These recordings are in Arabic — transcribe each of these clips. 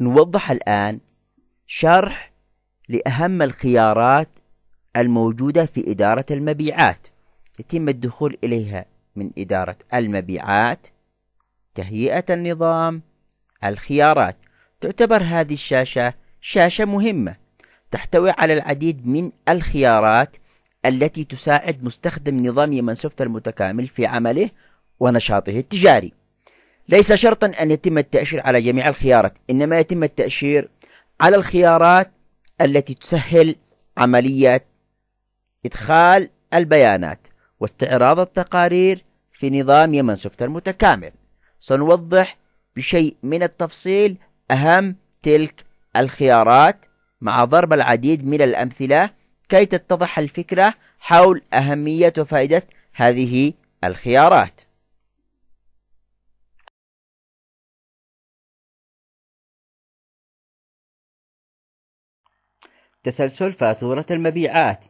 نوضح الآن شرح لأهم الخيارات الموجودة في إدارة المبيعات يتم الدخول إليها من إدارة المبيعات تهيئة النظام الخيارات تعتبر هذه الشاشة شاشة مهمة تحتوي على العديد من الخيارات التي تساعد مستخدم نظام يمنسوفت المتكامل في عمله ونشاطه التجاري ليس شرطا أن يتم التأشير على جميع الخيارات إنما يتم التأشير على الخيارات التي تسهل عملية إدخال البيانات واستعراض التقارير في نظام يمن سوفت المتكامل سنوضح بشيء من التفصيل أهم تلك الخيارات مع ضرب العديد من الأمثلة كي تتضح الفكرة حول أهمية وفائدة هذه الخيارات تسلسل فاتورة المبيعات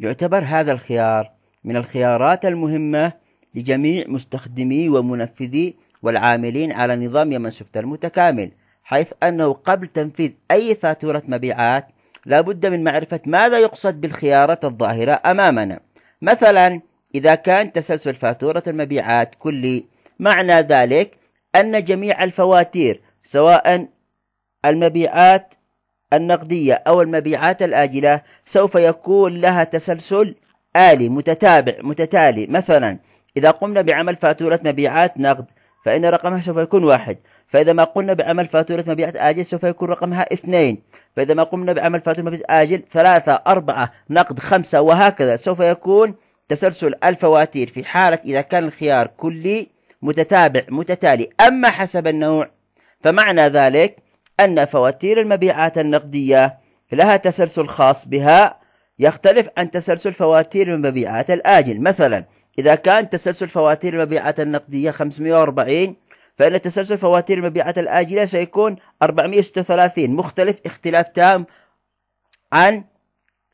يعتبر هذا الخيار من الخيارات المهمة لجميع مستخدمي ومنفذي والعاملين على نظام يمن سوفت المتكامل حيث أنه قبل تنفيذ أي فاتورة مبيعات لا بد من معرفة ماذا يقصد بالخيارات الظاهرة أمامنا مثلا إذا كان تسلسل فاتورة المبيعات كلي معنى ذلك أن جميع الفواتير سواء المبيعات النقدية أو المبيعات الآجلة سوف يكون لها تسلسل آلي متتابع متتالي مثلا إذا قمنا بعمل فاتورة مبيعات نقد فإن رقمها سوف يكون واحد فإذا ما قمنا بعمل فاتورة مبيعات آجل سوف يكون رقمها اثنين فإذا ما قمنا بعمل فاتورة مبيعات آجل ثلاثة أربعة نقد خمسة وهكذا سوف يكون تسلسل الفواتير في حالة إذا كان الخيار كلي متتابع متتالي أما حسب النوع فمعنى ذلك أن فواتير المبيعات النقدية لها تسلسل خاص بها يختلف عن تسلسل فواتير المبيعات الآجل مثلا إذا كان تسلسل فواتير المبيعات النقدية 540 فإن تسلسل فواتير المبيعات الآجلة سيكون 436 مختلف اختلاف تام عن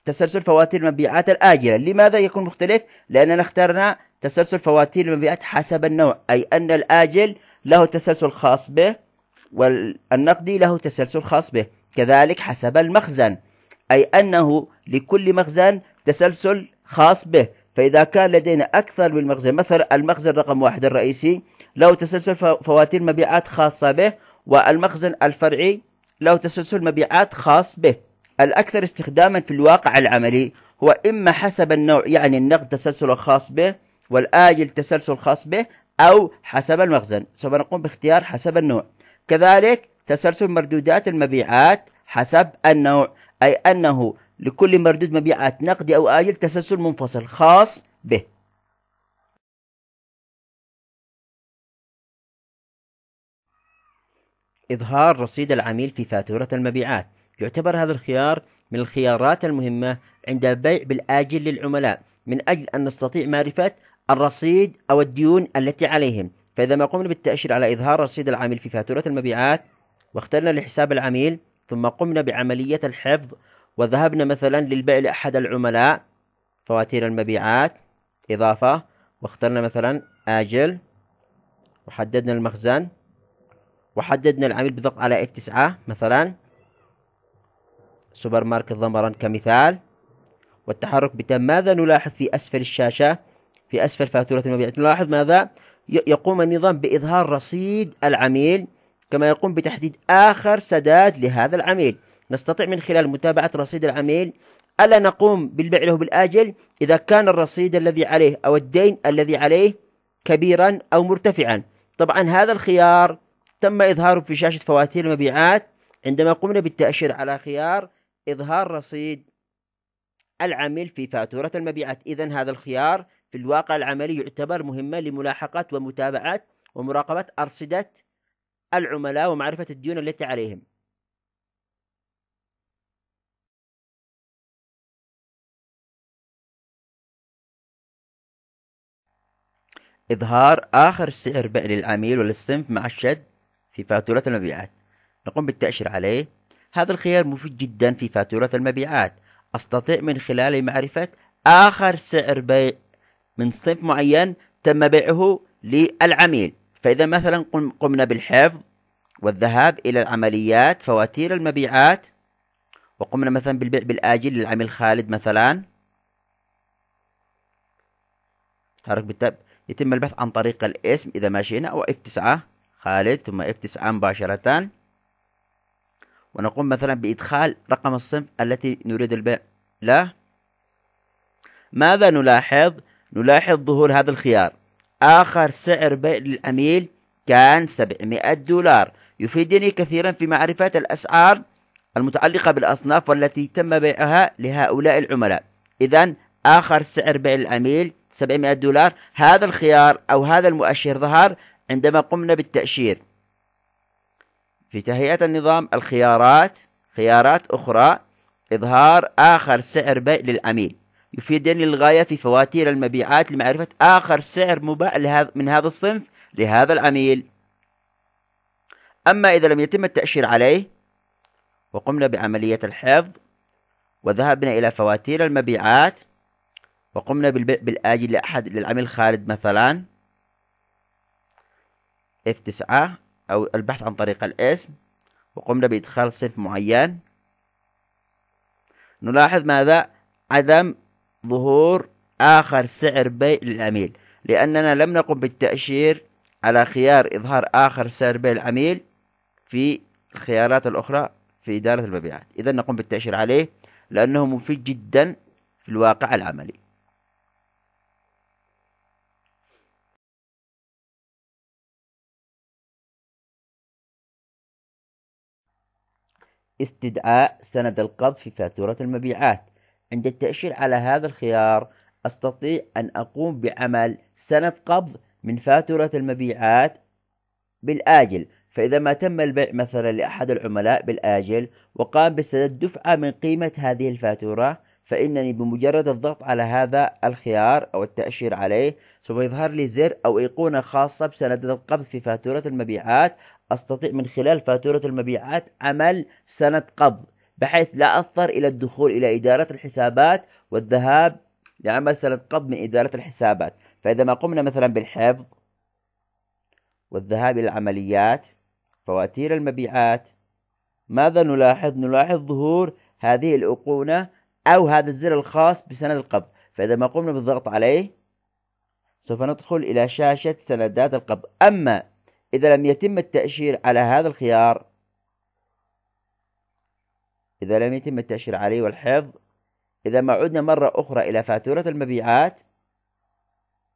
تسلسل فواتير المبيعات الآجلة لماذا يكون مختلف؟ لأننا اخترنا تسلسل فواتير المبيعات حسب النوع أي أن الآجل له تسلسل خاص به والنقدي له تسلسل خاص به كذلك حسب المخزن أي أنه لكل مخزن تسلسل خاص به فإذا كان لدينا أكثر من مخزن مثلا المخزن رقم واحد الرئيسي له تسلسل فواتير مبيعات خاصة به والمخزن الفرعي له تسلسل مبيعات خاص به الأكثر استخداما في الواقع العملي هو إما حسب النوع يعني النقد تسلسل خاص به والآجل تسلسل خاص به أو حسب المخزن سوف نقوم باختيار حسب النوع كذلك تسلسل مردودات المبيعات حسب النوع أي أنه لكل مردود مبيعات نقدي أو آجل تسلسل منفصل خاص به إظهار رصيد العميل في فاتورة المبيعات يعتبر هذا الخيار من الخيارات المهمة عند البيع بالآجل للعملاء من أجل أن نستطيع معرفة الرصيد أو الديون التي عليهم فإذا ما قمنا بالتأشير على إظهار رصيد العميل في فاتورة المبيعات واخترنا لحساب العميل ثم قمنا بعملية الحفظ وذهبنا مثلا للبيع لأحد العملاء فواتير المبيعات إضافة واخترنا مثلا آجل وحددنا المخزن وحددنا العميل بالضغط على F9 مثلا سوبر ماركت ضمرا كمثال والتحرك بتم ماذا نلاحظ في أسفل الشاشة في أسفل فاتورة المبيعات نلاحظ ماذا يقوم النظام بإظهار رصيد العميل كما يقوم بتحديد آخر سداد لهذا العميل نستطيع من خلال متابعة رصيد العميل ألا نقوم بالبيع له بالآجل إذا كان الرصيد الذي عليه أو الدين الذي عليه كبيرا أو مرتفعا طبعا هذا الخيار تم إظهاره في شاشة فواتير المبيعات عندما قمنا بالتأشير على خيار إظهار رصيد العميل في فاتورة المبيعات إذا هذا الخيار في الواقع العملي يعتبر مهمة لملاحقة ومتابعة ومراقبة أرصدة العملاء ومعرفة الديون التي عليهم إظهار آخر سعر بيع للعميل وللصنف مع الشد في فاتورة المبيعات نقوم بالتأشير عليه هذا الخيار مفيد جدا في فاتورة المبيعات أستطيع من خلاله معرفة آخر سعر بيع من صنف معين تم بيعه للعميل فإذا مثلا قمنا بالحفظ والذهاب إلى العمليات فواتير المبيعات وقمنا مثلا بالبيع بالآجل للعميل خالد مثلا تحرك بالتاب يتم البحث عن طريق الاسم إذا ما شينا أو F9 خالد ثم F9 مباشرة ونقوم مثلا بإدخال رقم الصنف التي نريد البيع له ماذا نلاحظ نلاحظ ظهور هذا الخيار آخر سعر بيع للعميل كان 700 دولار يفيدني كثيرا في معرفة الأسعار المتعلقة بالأصناف والتي تم بيعها لهؤلاء العملاء إذا آخر سعر بيع العميل 700 دولار هذا الخيار أو هذا المؤشر ظهر عندما قمنا بالتأشير في تهيئة النظام الخيارات خيارات أخرى إظهار آخر سعر بيع للعميل يفيدني للغاية في فواتير المبيعات لمعرفة آخر سعر مباع من هذا الصنف لهذا العميل أما إذا لم يتم التأشير عليه وقمنا بعملية الحفظ وذهبنا إلى فواتير المبيعات وقمنا بالآجي لأحد للعميل خالد مثلا F9 أو البحث عن طريق الاسم وقمنا بإدخال صنف معين نلاحظ ماذا عدم ظهور آخر سعر بيع للعميل لأننا لم نقم بالتأشير على خيار إظهار آخر سعر بيع العميل في الخيارات الأخرى في إدارة المبيعات إذا نقوم بالتأشير عليه لأنه مفيد جدا في الواقع العملي استدعاء سند القبض في فاتورة المبيعات عند التأشير على هذا الخيار أستطيع أن أقوم بعمل سند قبض من فاتورة المبيعات بالآجل فإذا ما تم البيع مثلا لأحد العملاء بالآجل وقام بسدد دفعة من قيمة هذه الفاتورة فإنني بمجرد الضغط على هذا الخيار أو التأشير عليه سوف يظهر لي زر أو أيقونة خاصة بسند القبض في فاتورة المبيعات أستطيع من خلال فاتورة المبيعات عمل سند قبض بحيث لا أضطر إلى الدخول إلى إدارة الحسابات والذهاب لعمل سند قبض من إدارة الحسابات فإذا ما قمنا مثلا بالحفظ والذهاب إلى العمليات فواتير المبيعات ماذا نلاحظ؟ نلاحظ ظهور هذه الأقونة أو هذا الزر الخاص بسند القبض فإذا ما قمنا بالضغط عليه سوف ندخل إلى شاشة سندات القبض أما إذا لم يتم التأشير على هذا الخيار إذا لم يتم التأشير عليه والحفظ إذا ما عدنا مرة أخرى إلى فاتورة المبيعات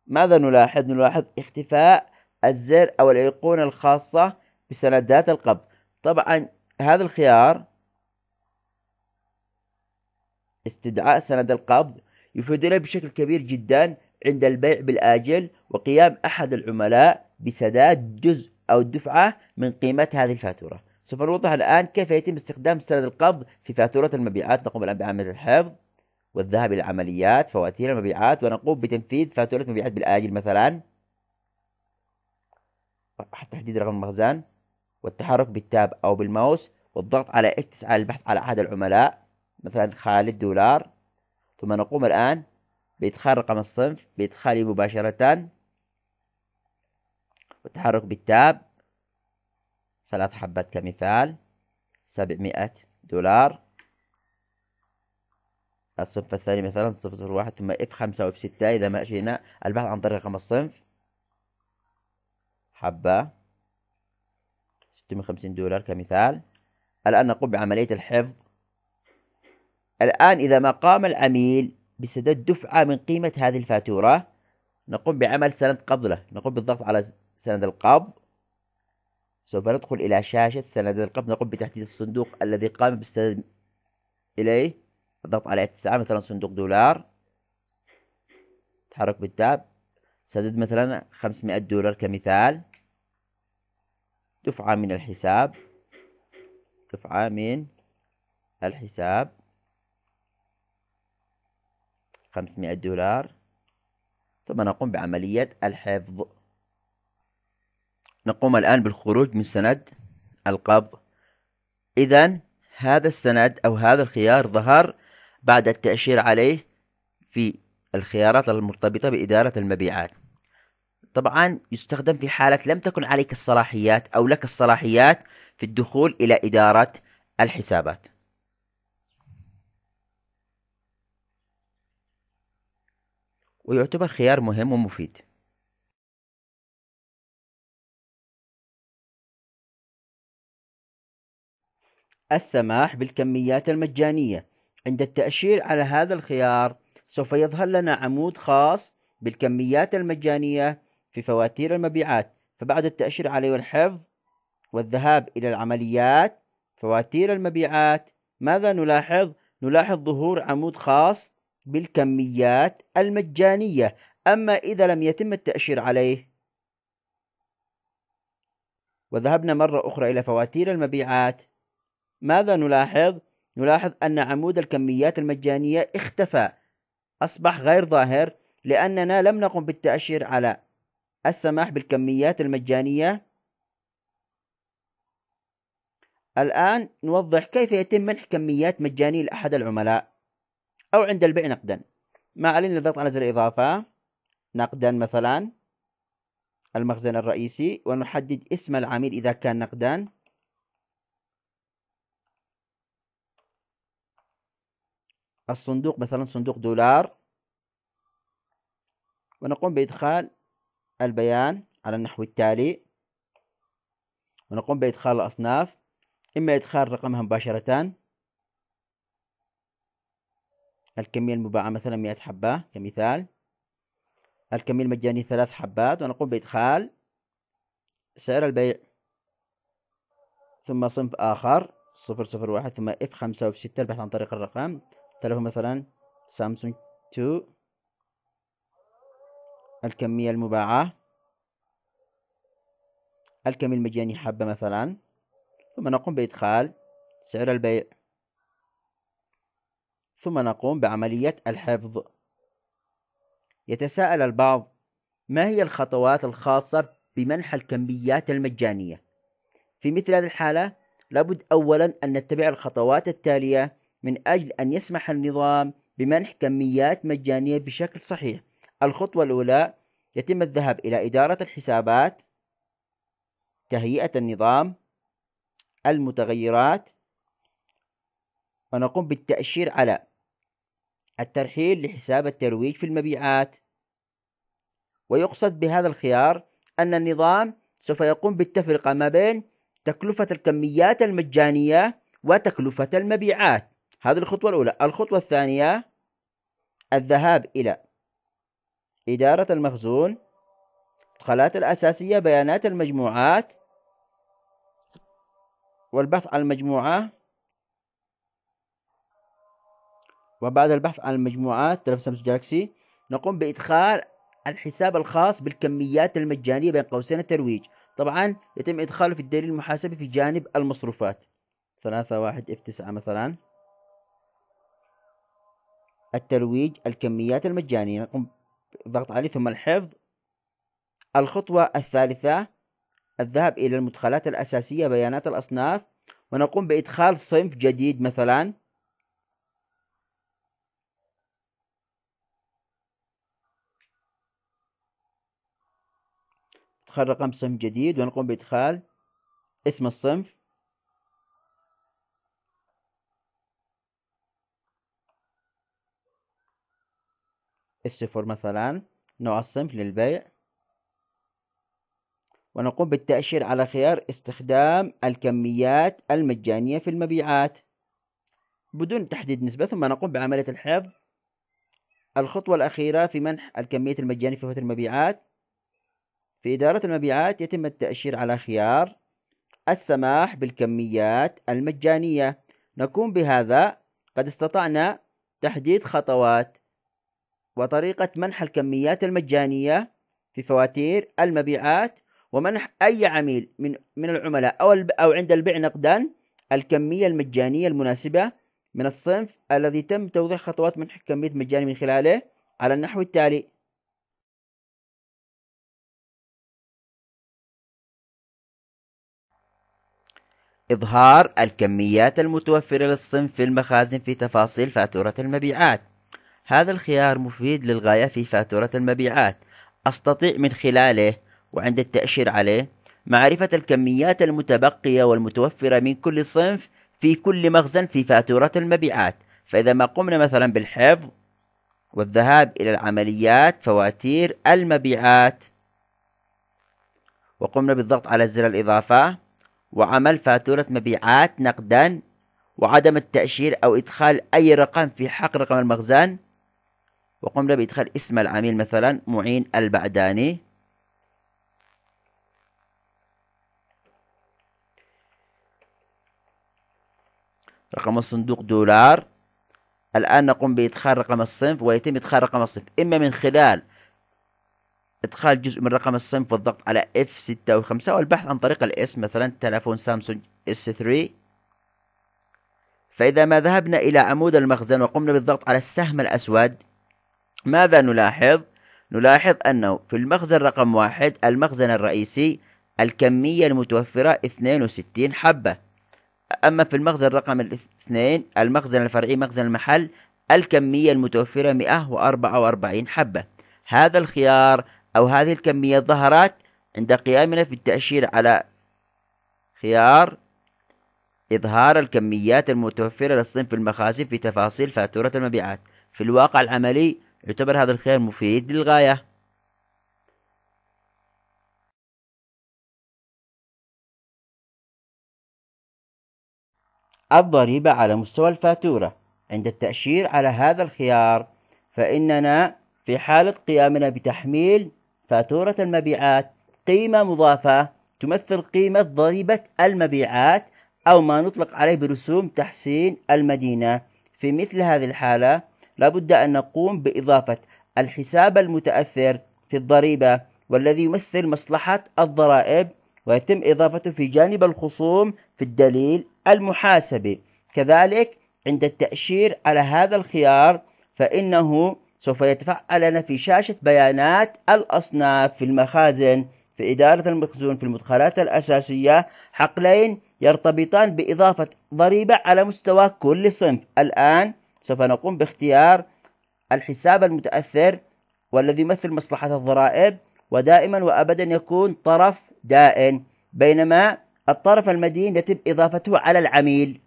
ماذا نلاحظ؟ نلاحظ اختفاء الزر أو الأيقونة الخاصة بسندات القبض طبعا هذا الخيار استدعاء سند القبض يفيدنا بشكل كبير جدا عند البيع بالآجل وقيام أحد العملاء بسداد جزء أو دفعة من قيمة هذه الفاتورة سوف نوضح الآن كيف يتم استخدام سند القبض في فاتورة المبيعات نقوم الآن بعملية الحفظ والذهاب إلى عمليات فواتير المبيعات ونقوم بتنفيذ فاتورة مبيعات بالآجل مثلا تحديد رقم المخزن والتحرك بالتاب أو بالماوس والضغط على F9 للبحث على أحد العملاء مثلا خالد دولار ثم نقوم الآن بإدخال رقم الصنف بإدخاله مباشرة والتحرك بالتاب ثلاث حبات كمثال سبعمائة دولار الصنف الثاني مثلا صفر صفر واحد ثم اف خمسة واف ستة إذا ما شئنا البحث عن طريق رقم الصنف حبة ستمائة وخمسين دولار كمثال الآن نقوم بعملية الحفظ الآن إذا ما قام العميل بسداد دفعة من قيمة هذه الفاتورة نقوم بعمل سند قبض له نقوم بالضغط على سند القبض سوف ندخل إلى شاشة سند القبض نقوم بتحديد الصندوق الذي قام بالسند إليه الضغط على اتساع مثلا صندوق دولار تحرك بالتاب سدد مثلا 500 دولار كمثال دفعة من الحساب دفعة من الحساب 500 دولار ثم نقوم بعملية الحفظ نقوم الآن بالخروج من سند القبض إذا هذا السند أو هذا الخيار ظهر بعد التأشير عليه في الخيارات المرتبطة بإدارة المبيعات طبعا يستخدم في حالة لم تكن عليك الصلاحيات أو لك الصلاحيات في الدخول إلى إدارة الحسابات ويعتبر خيار مهم ومفيد السماح بالكميات المجانية عند التأشير على هذا الخيار سوف يظهر لنا عمود خاص بالكميات المجانية في فواتير المبيعات فبعد التأشير عليه والحفظ والذهاب إلى العمليات فواتير المبيعات ماذا نلاحظ؟ نلاحظ ظهور عمود خاص بالكميات المجانية أما إذا لم يتم التأشير عليه وذهبنا مرة أخرى إلى فواتير المبيعات ماذا نلاحظ؟ نلاحظ أن عمود الكميات المجانية اختفى أصبح غير ظاهر لأننا لم نقم بالتأشير على السماح بالكميات المجانية الآن نوضح كيف يتم منح كميات مجانية لأحد العملاء أو عند البيع نقدا ما علينا الضغط على زر الإضافة نقدا مثلا المخزن الرئيسي ونحدد اسم العميل إذا كان نقدا الصندوق مثلا صندوق دولار ونقوم بإدخال البيان على النحو التالي ونقوم بإدخال الأصناف إما إدخال رقمها مباشرة الكمية المباعة مثلا مئة حبة كمثال الكمية المجانية ثلاث حبات ونقوم بإدخال سعر البيع ثم صنف آخر صفر صفر واحد ثم اف خمسة وفي ستة البحث عن طريق الرقم تليفون مثلا سامسونج 2 الكمية المباعة الكمية المجاني حبة مثلا ثم نقوم بإدخال سعر البيع ثم نقوم بعملية الحفظ يتساءل البعض ما هي الخطوات الخاصة بمنح الكميات المجانية؟ في مثل هذه الحالة لابد أولا أن نتبع الخطوات التالية من أجل أن يسمح النظام بمنح كميات مجانية بشكل صحيح الخطوة الأولى يتم الذهاب إلى إدارة الحسابات تهيئة النظام المتغيرات ونقوم بالتأشير على الترحيل لحساب الترويج في المبيعات ويقصد بهذا الخيار أن النظام سوف يقوم بالتفرقة ما بين تكلفة الكميات المجانية وتكلفة المبيعات هذه الخطوة الأولى الخطوة الثانية الذهاب إلى إدارة المخزون الخلات الأساسية بيانات المجموعات والبحث عن المجموعة وبعد البحث عن المجموعات تلف سامسونج جالكسي نقوم بإدخال الحساب الخاص بالكميات المجانية بين قوسين الترويج طبعا يتم إدخاله في الدليل المحاسبي في جانب المصروفات ثلاثة واحد اف تسعة مثلا الترويج الكميات المجانية نقوم بالضغط عليه ثم الحفظ الخطوة الثالثة الذهاب إلى المدخلات الأساسية بيانات الأصناف ونقوم بإدخال صنف جديد مثلا إدخال رقم صنف جديد ونقوم بإدخال اسم الصنف الصفر مثلا نوع الصنف للبيع ونقوم بالتأشير على خيار استخدام الكميات المجانية في المبيعات بدون تحديد نسبة ثم نقوم بعملية الحفظ الخطوة الأخيرة في منح الكمية المجانية في فترة المبيعات في إدارة المبيعات يتم التأشير على خيار السماح بالكميات المجانية نقوم بهذا قد استطعنا تحديد خطوات وطريقة منح الكميات المجانية في فواتير المبيعات ومنح أي عميل من من العملاء أو أو عند البيع نقدا الكمية المجانية المناسبة من الصنف الذي تم توضيح خطوات منح كمية مجاني من خلاله على النحو التالي إظهار الكميات المتوفرة للصنف في المخازن في تفاصيل فاتورة المبيعات هذا الخيار مفيد للغاية في فاتورة المبيعات أستطيع من خلاله وعند التأشير عليه معرفة الكميات المتبقية والمتوفرة من كل صنف في كل مخزن في فاتورة المبيعات فإذا ما قمنا مثلا بالحفظ والذهاب إلى العمليات فواتير المبيعات وقمنا بالضغط على زر الإضافة وعمل فاتورة مبيعات نقدا وعدم التأشير أو إدخال أي رقم في حق رقم المخزن وقمنا بإدخال اسم العميل مثلا معين البعداني رقم الصندوق دولار الآن نقوم بإدخال رقم الصنف ويتم إدخال رقم الصنف إما من خلال إدخال جزء من رقم الصنف والضغط على F65 والبحث عن طريق الاسم مثلا تلفون سامسونج S3 فإذا ما ذهبنا إلى عمود المخزن وقمنا بالضغط على السهم الأسود ماذا نلاحظ؟ نلاحظ أنه في المخزن رقم واحد المخزن الرئيسي الكمية المتوفرة 62 حبة أما في المخزن رقم الاثنين المخزن الفرعي مخزن المحل الكمية المتوفرة 144 حبة هذا الخيار أو هذه الكمية ظهرت عند قيامنا بالتأشير على خيار إظهار الكميات المتوفرة للصنف المخازن في تفاصيل فاتورة المبيعات في الواقع العملي يعتبر هذا الخيار مفيد للغاية الضريبة على مستوى الفاتورة عند التأشير على هذا الخيار فإننا في حالة قيامنا بتحميل فاتورة المبيعات قيمة مضافة تمثل قيمة ضريبة المبيعات أو ما نطلق عليه برسوم تحسين المدينة في مثل هذه الحالة لابد أن نقوم بإضافة الحساب المتأثر في الضريبة والذي يمثل مصلحة الضرائب ويتم إضافته في جانب الخصوم في الدليل المحاسبي كذلك عند التأشير على هذا الخيار فإنه سوف يتفعل لنا في شاشة بيانات الأصناف في المخازن في إدارة المخزون في المدخلات الأساسية حقلين يرتبطان بإضافة ضريبة على مستوى كل صنف الآن سوف نقوم باختيار الحساب المتأثر والذي يمثل مصلحة الضرائب ودائما وأبدا يكون طرف دائن بينما الطرف المدين يتم إضافته على العميل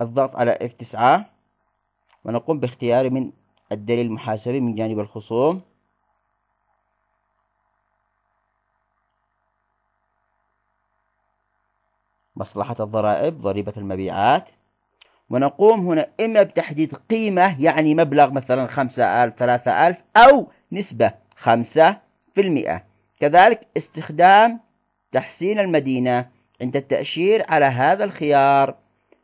الضغط على F9 ونقوم باختيار من الدليل المحاسبي من جانب الخصوم مصلحة الضرائب ضريبة المبيعات ونقوم هنا إما بتحديد قيمة يعني مبلغ مثلا 5000 3000 أو نسبة 5% كذلك استخدام تحسين المدينة عند التأشير على هذا الخيار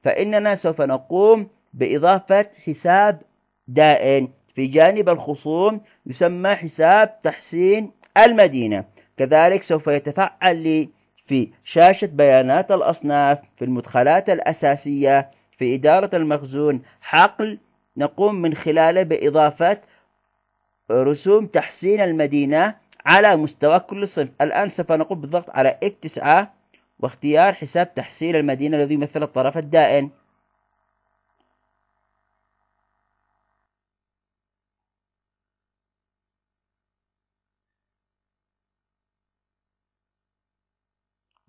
فإننا سوف نقوم بإضافة حساب دائن في جانب الخصوم يسمى حساب تحسين المدينة كذلك سوف يتفعل لي في شاشة بيانات الأصناف في المدخلات الأساسية في إدارة المخزون حقل نقوم من خلاله بإضافة رسوم تحسين المدينة على مستوى كل صنف الآن سوف نقوم بالضغط على F9 واختيار حساب تحسين المدينة الذي يمثل الطرف الدائن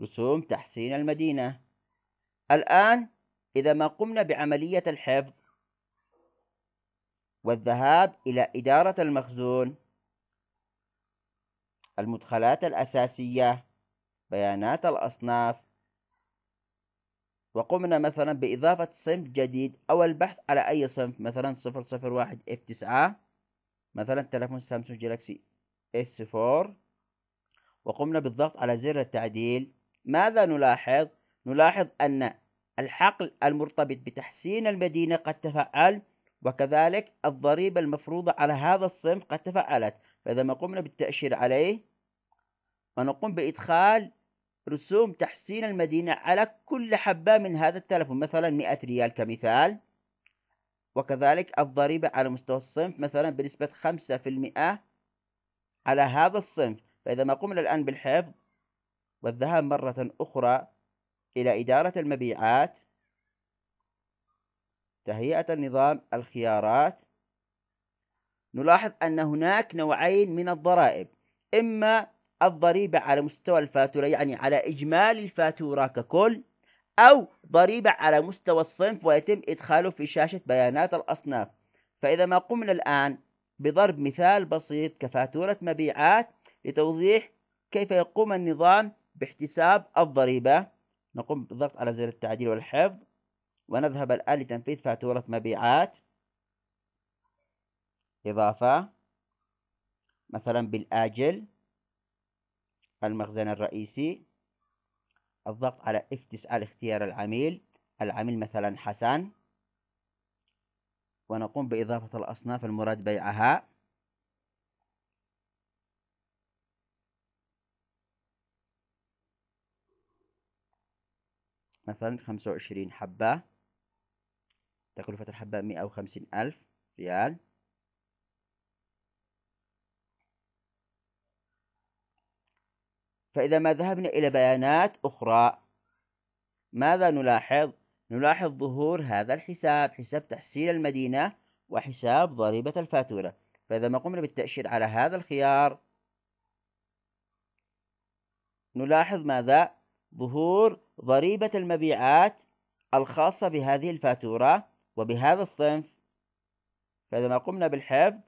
رسوم تحسين المدينة الآن إذا ما قمنا بعملية الحفظ والذهاب إلى إدارة المخزون المدخلات الأساسية بيانات الأصناف وقمنا مثلا بإضافة صنف جديد أو البحث على أي صنف مثلا 001 F9 مثلا تلفون سامسونج جلاكسي S4 وقمنا بالضغط على زر التعديل ماذا نلاحظ؟ نلاحظ أن الحقل المرتبط بتحسين المدينة قد تفعل وكذلك الضريبة المفروضة على هذا الصنف قد تفعلت فإذا ما قمنا بالتأشير عليه ونقوم بإدخال رسوم تحسين المدينة على كل حبة من هذا التلفون مثلا 100 ريال كمثال وكذلك الضريبة على مستوى الصنف مثلا بنسبة 5% على هذا الصنف فإذا ما قمنا الآن بالحفظ والذهاب مرة أخرى إلى إدارة المبيعات تهيئة النظام الخيارات نلاحظ أن هناك نوعين من الضرائب إما الضريبة على مستوى الفاتورة يعني على إجمالي الفاتورة ككل أو ضريبة على مستوى الصنف ويتم إدخاله في شاشة بيانات الأصناف فإذا ما قمنا الآن بضرب مثال بسيط كفاتورة مبيعات لتوضيح كيف يقوم النظام باحتساب الضريبة نقوم بالضغط على زر التعديل والحفظ ونذهب الآن لتنفيذ فاتورة مبيعات إضافة مثلا بالآجل المخزن الرئيسي الضغط على F تسأل اختيار العميل العميل مثلا حسن ونقوم بإضافة الأصناف المراد بيعها مثلا خمسة وعشرين حبة تكلفة الحبة مئة وخمسين ألف ريال فإذا ما ذهبنا إلى بيانات أخرى ماذا نلاحظ؟ نلاحظ ظهور هذا الحساب حساب تحصيل المدينة وحساب ضريبة الفاتورة فإذا ما قمنا بالتأشير على هذا الخيار نلاحظ ماذا؟ ظهور ضريبة المبيعات الخاصة بهذه الفاتورة وبهذا الصنف فإذا ما قمنا بالحفظ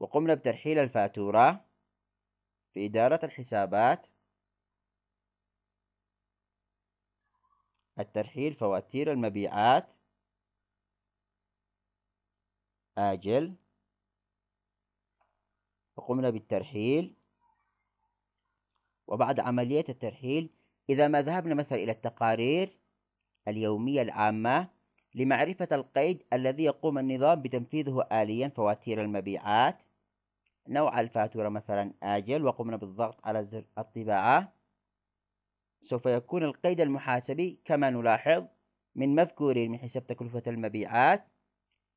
وقمنا بترحيل الفاتورة في إدارة الحسابات الترحيل فواتير المبيعات آجل وقمنا بالترحيل وبعد عملية الترحيل إذا ما ذهبنا مثلا إلى التقارير اليومية العامة لمعرفة القيد الذي يقوم النظام بتنفيذه آليا فواتير المبيعات نوع الفاتورة مثلا آجل وقمنا بالضغط على زر الطباعة سوف يكون القيد المحاسبي كما نلاحظ من مذكورين من حساب تكلفة المبيعات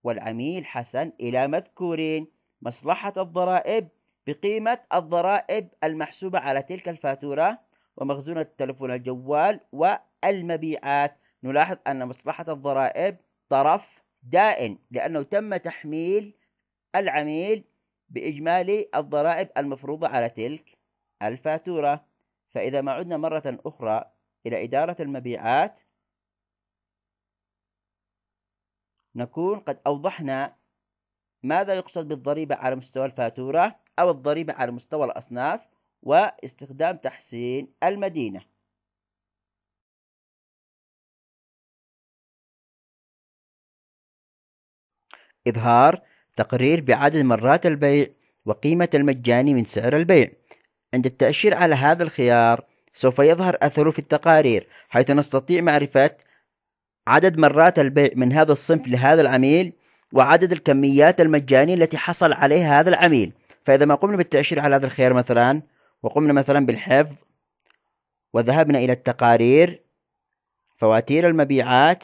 والعميل حسن إلى مذكورين مصلحة الضرائب بقيمة الضرائب المحسوبة على تلك الفاتورة ومخزون التلفون الجوال والمبيعات نلاحظ أن مصلحة الضرائب طرف دائن لأنه تم تحميل العميل بإجمالي الضرائب المفروضة على تلك الفاتورة فإذا ما عدنا مرة أخرى إلى إدارة المبيعات نكون قد أوضحنا ماذا يقصد بالضريبة على مستوى الفاتورة أو الضريبة على مستوى الأصناف واستخدام تحسين المدينة إظهار تقرير بعدد مرات البيع وقيمة المجاني من سعر البيع عند التأشير على هذا الخيار سوف يظهر أثره في التقارير حيث نستطيع معرفة عدد مرات البيع من هذا الصنف لهذا العميل وعدد الكميات المجانية التي حصل عليها هذا العميل فإذا ما قمنا بالتأشير على هذا الخيار مثلا وقمنا مثلا بالحفظ وذهبنا إلى التقارير فواتير المبيعات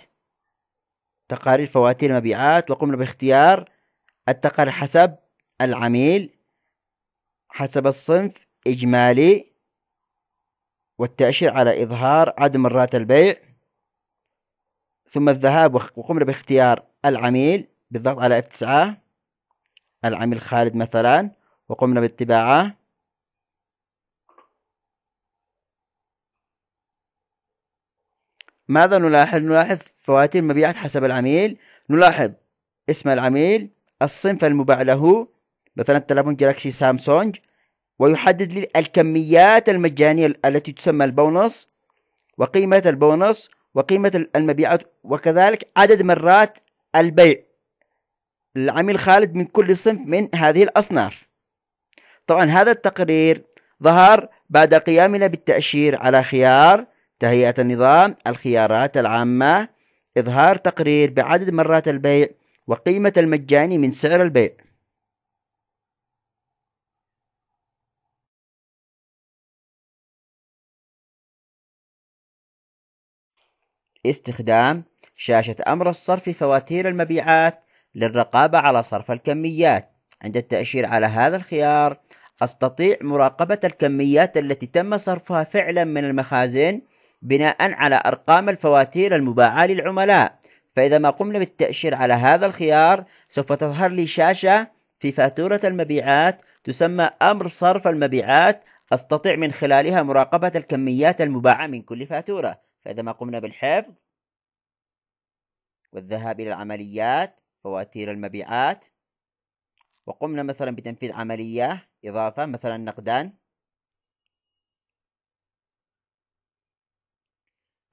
تقارير فواتير المبيعات وقمنا باختيار التقارير حسب العميل حسب الصنف إجمالي والتأشير على إظهار عدم مرات البيع ثم الذهاب وقمنا باختيار العميل بالضغط على F9 العميل خالد مثلا وقمنا باتباعه ماذا نلاحظ؟ نلاحظ فواتير مبيعات حسب العميل نلاحظ اسم العميل الصنف المباع له مثلا التلفون جلاكسي سامسونج ويحدد لي الكميات المجانية التي تسمى البونص وقيمة البونص وقيمة المبيعات وكذلك عدد مرات البيع العميل خالد من كل صنف من هذه الأصناف طبعا هذا التقرير ظهر بعد قيامنا بالتأشير على خيار تهيئة النظام الخيارات العامة إظهار تقرير بعدد مرات البيع وقيمة المجاني من سعر البيع استخدام شاشة أمر الصرف فواتير المبيعات للرقابة على صرف الكميات عند التأشير على هذا الخيار أستطيع مراقبة الكميات التي تم صرفها فعلا من المخازن بناء على أرقام الفواتير المباعة للعملاء فإذا ما قمنا بالتأشير على هذا الخيار سوف تظهر لي شاشة في فاتورة المبيعات تسمى أمر صرف المبيعات أستطيع من خلالها مراقبة الكميات المباعة من كل فاتورة فإذا ما قمنا بالحفظ والذهاب إلى العمليات فواتير المبيعات وقمنا مثلا بتنفيذ عملية إضافة مثلا نقدان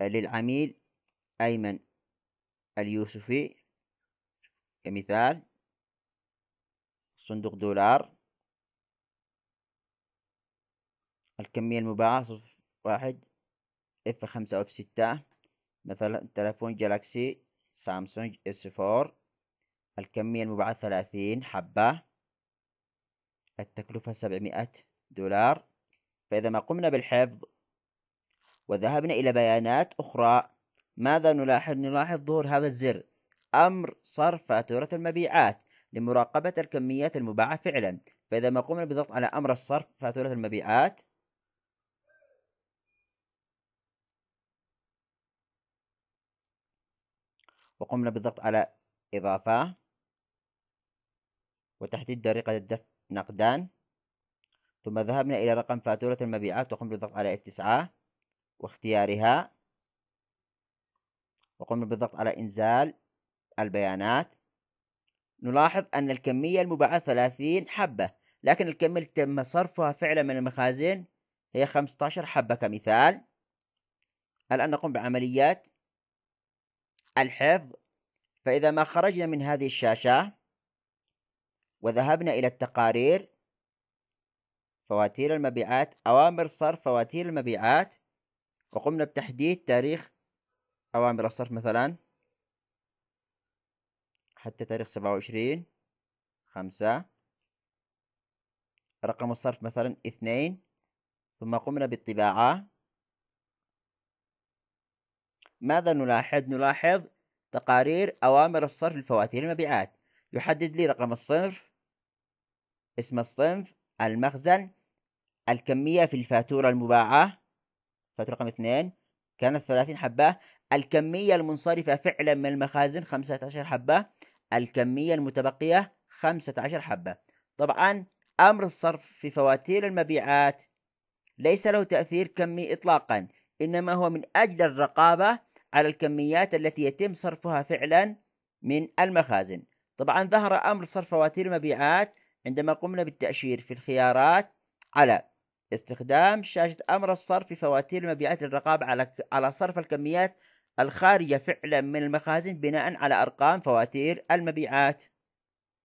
للعميل أيمن اليوسفي كمثال صندوق دولار الكمية المباعة صفر واحد اف خمسة اف ستة مثلا تلفون جالاكسي سامسونج اس فور الكمية المباعة ثلاثين حبة التكلفة 700 دولار فإذا ما قمنا بالحفظ وذهبنا إلى بيانات أخرى ماذا نلاحظ؟ نلاحظ ظهور هذا الزر أمر صرف فاتورة المبيعات لمراقبة الكميات المباعة فعلا فإذا ما قمنا بالضغط على أمر الصرف فاتورة المبيعات وقمنا بالضغط على إضافة وتحديد طريقة الدفع نقدان ثم ذهبنا إلى رقم فاتورة المبيعات وقمنا بالضغط على F9 واختيارها وقمنا بالضغط على إنزال البيانات نلاحظ أن الكمية المباعة 30 حبة لكن الكمية التي تم صرفها فعلا من المخازن هي 15 حبة كمثال الآن نقوم بعمليات الحفظ فإذا ما خرجنا من هذه الشاشة وذهبنا إلى التقارير فواتير المبيعات أوامر صرف فواتير المبيعات وقمنا بتحديد تاريخ أوامر الصرف مثلا حتى تاريخ سبعة وعشرين خمسة رقم الصرف مثلا اثنين ثم قمنا بالطباعة ماذا نلاحظ؟ نلاحظ تقارير أوامر الصرف لفواتير المبيعات يحدد لي رقم الصرف اسم الصنف المخزن الكمية في الفاتورة المباعة فاتورة رقم اثنين كانت ثلاثين حبة الكمية المنصرفة فعلا من المخازن خمسة عشر حبة الكمية المتبقية خمسة عشر حبة طبعا أمر الصرف في فواتير المبيعات ليس له تأثير كمي إطلاقا إنما هو من أجل الرقابة على الكميات التي يتم صرفها فعلا من المخازن طبعا ظهر أمر صرف فواتير المبيعات عندما قمنا بالتأشير في الخيارات على استخدام شاشة أمر الصرف في فواتير المبيعات للرقابة على على صرف الكميات الخارجة فعلا من المخازن بناء على أرقام فواتير المبيعات